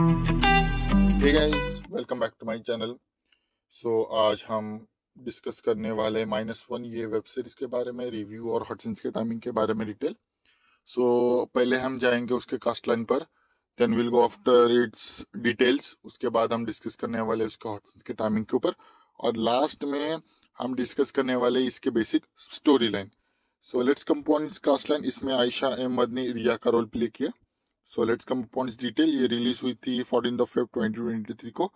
hey आज हम discuss करने वाले माइनस वन ये वेब सीरीज के बारे में रिव्यू और हटसन्स के टाइमिंग के बारे में डिटेल सो so, पहले हम जाएंगे उसके कास्ट लाइन पर then will go after its details उसके बाद हम डिस्कस करने वाले उसके हॉटसेंस के टाइमिंग के ऊपर और लास्ट में हम डिस्कस करने वाले इसके basic story line so let's come upon cast line इसमें आयशा अहमद ने रिया का रोल प्ले किया सो लेट्स कम अपॉन इस डिटेल ये रिलीज हुई थी fourteen of Feb twenty twenty three को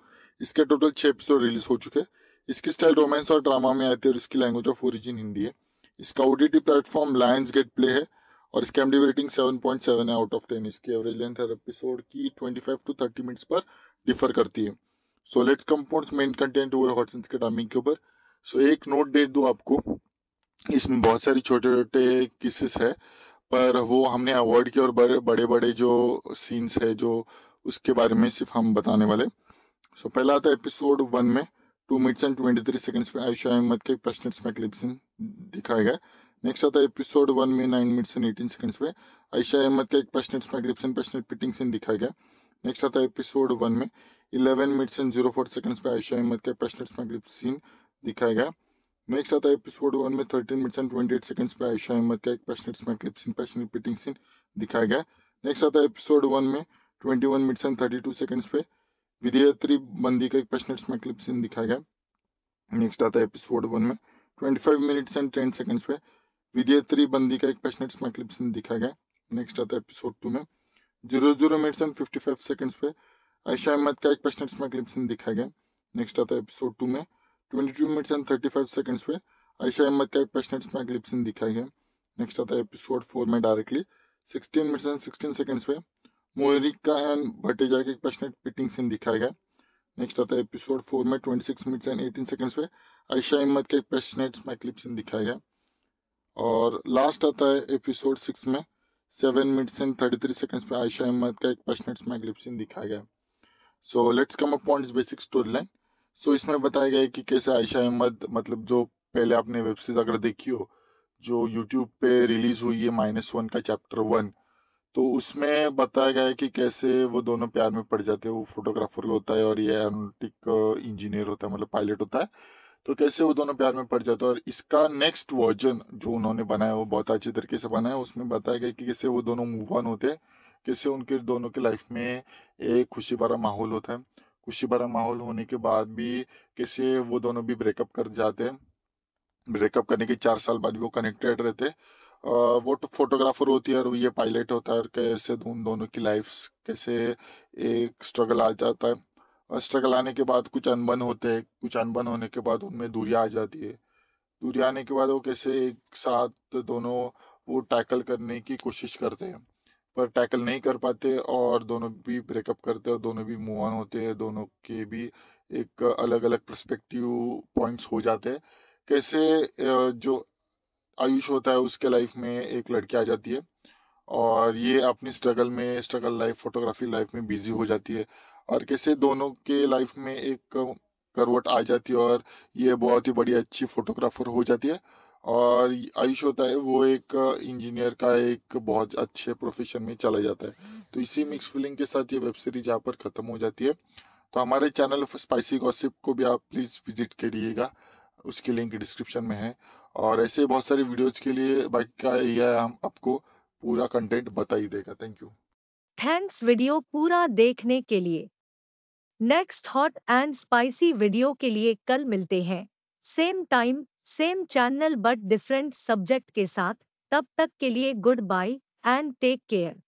इसके टोटल छः एपिसोड रिलीज हो चुके हैं इसकी स्टाइल रोमांस और ड्रामा में आती है और इसकी लैंग्वेज ऑफ ओरिजिन हिंदी है इसका O platform Lionsgate Play है और इसके M rating seven point seven है आउट ऑफ टेन इसकी एवरेज लेंथ हर एपिसोड की twenty five to thirty minutes पर डिफर करती है so let's come points main content हुए हॉटसेंस के टाइमिंग के ऊपर सो so, एक नोट डेट दो आपको इसमें बहुत सारी छोटे छोटे किसेस है पर वो हमने अवॉइड किया और बड़े बड़े जो सीन्स है जो उसके बारे में सिर्फ हम बताने वाले सो so, पहला था एपिसोड वन में two minutes and twenty three seconds में आयुषा अहमद के प्रश्न में क्लिप्स दिखाया गया नेक्स्ट आता है एपिसोड वन में nine minutes and eighteen seconds पे आयशा अहमद का एक पर्सनेट मैग्रिप्सन पर्सनेट पिटिंग सीन दिखाया गया नेक्स्ट आता है एपिसोड वन में eleven minutes and zero four seconds पे आयशा अहमद का पर्सनेट मैग्रिप सीन दिखाया गया नेक्स्ट आता है एपिसोड वन में thirteen minutes and twenty eight seconds पे आयशा अहमद का एक passionate smart clip scene passion repeating scene दिखाया गया नेक्स्ट आता है एपिसोड वन में twenty one minutes and thirty two seconds पे विधेयत्री बंदी का एक पैशनेट स्मार्ट क्लिप सीन दिखाया गया नेक्स्ट आता है एपिसोड वन में twenty five minutes and ten seconds पे विधेयत्री बंदी का एक पैशनेट स्मार्ट क्लिप सीन दिखाया गया नेक्स्ट आता है एपिसोड टू में zero zero minutes and fifty five seconds पे आयशा अहमद का एक पैशनेट स्मार्ट क्लिप सीन दिखाया गया नेक्स्ट आता है एपिसोड टू में 22 मिनट्स एंड 35 सेकंड्स पे आयशा अहमद का एक पैशनेट स्मैक लिप्सिन दिखाई है नेक्स्ट आता है एपिसोड फोर में डायरेक्टली 16 मिनट्स एंड 16 सेकंड्स पे मोहरिक का एंड भटेजा का एक पैशनेट पिटिंग सीन दिखाया गया नेक्स्ट आता है एपिसोड फोर में 26 मिनट्स एंड 18 सेकंड्स पे आयशा अहमद का एक पैशनेट स्मैक लिप्सिन दिखाया गया और लास्ट आता है एपिसोड सिक्स में seven minutes and thirty three seconds पे आयशा अहमद का एक पैशनेट स्मैक लिप्सिन दिखाया गया so let's come up point basic story line so so, इसमें बताया गया है कि कैसे आयशा अहमद मतलब जो पहले आपने वेब सीरीज अगर देखी हो जो यूट्यूब पे रिलीज हुई है माइनस वन का चैप्टर वन तो उसमें बताया गया है कि कैसे वो दोनों प्यार में पड़ जाते हैं वो फोटोग्राफर होता है और ये एरोनोटिक इंजीनियर uh, होता है मतलब पायलट होता है तो कैसे वो दोनों प्यार में पड़ जाते हैं और इसका नेक्स्ट वर्जन जो उन्होंने बनाया वो बहुत अच्छे तरीके से बनाया उसमें बताया गया कि कैसे वो दोनों मूव ऑन होते हैं कैसे उनके दोनों के लाइफ में एक खुशी भरा माहौल होता है खुशी भरा माहौल होने के बाद भी कैसे वो दोनों भी ब्रेकअप कर जाते ब्रेकअप करने के चार साल बाद वो कनेक्टेड रहते वो तो फोटोग्राफर होती है और ये पायलट होता है और कैसे उन दोनों की लाइफ कैसे एक स्ट्रगल आ जाता है स्ट्रगल आने के बाद कुछ अनबन होते हैं कुछ अनबन होने के बाद उनमें दूरिया आ जाती है दूरिया आने के बाद वो कैसे एक साथ दोनों वो टैकल करने की कोशिश करते हैं पर टैकल नहीं कर पाते और दोनों भी ब्रेकअप करते हैं और दोनों भी मूव ऑन होते हैं दोनों के भी एक अलग अलग परस्पेक्टिव पॉइंट्स हो जाते हैं कैसे जो आयुष होता है उसके लाइफ में एक लड़की आ जाती है और ये अपनी स्ट्रगल में स्ट्रगल लाइफ फोटोग्राफी लाइफ में बिजी हो जाती है और कैसे दोनों के लाइफ में एक करवट आ जाती है और ये बहुत ही बड़ी अच्छी फोटोग्राफर हो जाती है और आयुष होता है वो एक इंजीनियर का एक बहुत अच्छे प्रोफेशन में चला जाता है तो इसी मिक्स फीलिंग के साथ ये वेब सीरीज यहाँ पर ख़त्म हो जाती है तो हमारे चैनल स्पाइसी गॉसिप को भी आप प्लीज़ विजिट करिएगा उसके लिंक डिस्क्रिप्शन में है और ऐसे बहुत सारे वीडियोज के लिए बाकी का यह हम आपको पूरा कंटेंट बता ही देगा थैंक यू थैंक्स वीडियो पूरा देखने के लिए next hot and spicy video के लिए कल मिलते हैं same time same channel but different subject के साथ तब तक के लिए goodbye and take care